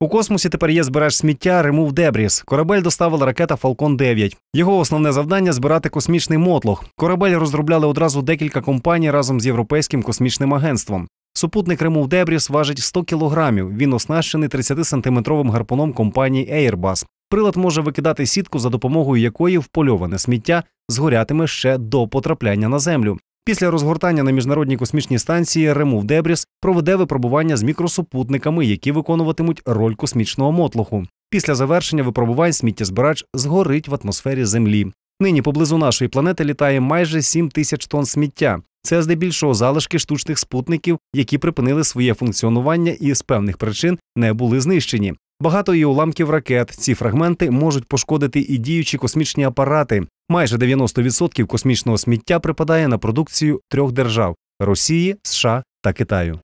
У космосі тепер є збереж сміття Remove Debris. Корабель доставила ракета Falcon 9. Його основне завдання збирати космічний мотлох. Корабель розробляли одразу декілька компаній разом з європейським космічним агентством. Супутник Remove Debris важить 100 кілограмів. Він оснащений 30-сантиметровим гарпуном компанії Airbus. Прилад може викидати сітку, за допомогою якої впольоване сміття згорятиме ще до потрапляння на землю. Після розгортання на міжнародній космічній станції Ремув Дебріс проведе випробування з мікросупутниками, які виконуватимуть роль космічного мотлоху. Після завершення випробувань сміттєзбирач згорить в атмосфері Землі. Нині поблизу нашої планети літає майже 7 тисяч тонн сміття. Це здебільшого залишки штучних спутників, які припинили своє функціонування і з певних причин не були знищені. Багато і уламків ракет. Ці фрагменти можуть пошкодити і діючі космічні апарати. Майже 90% космічного сміття припадає на продукцію трьох держав Росії, США та Китаю.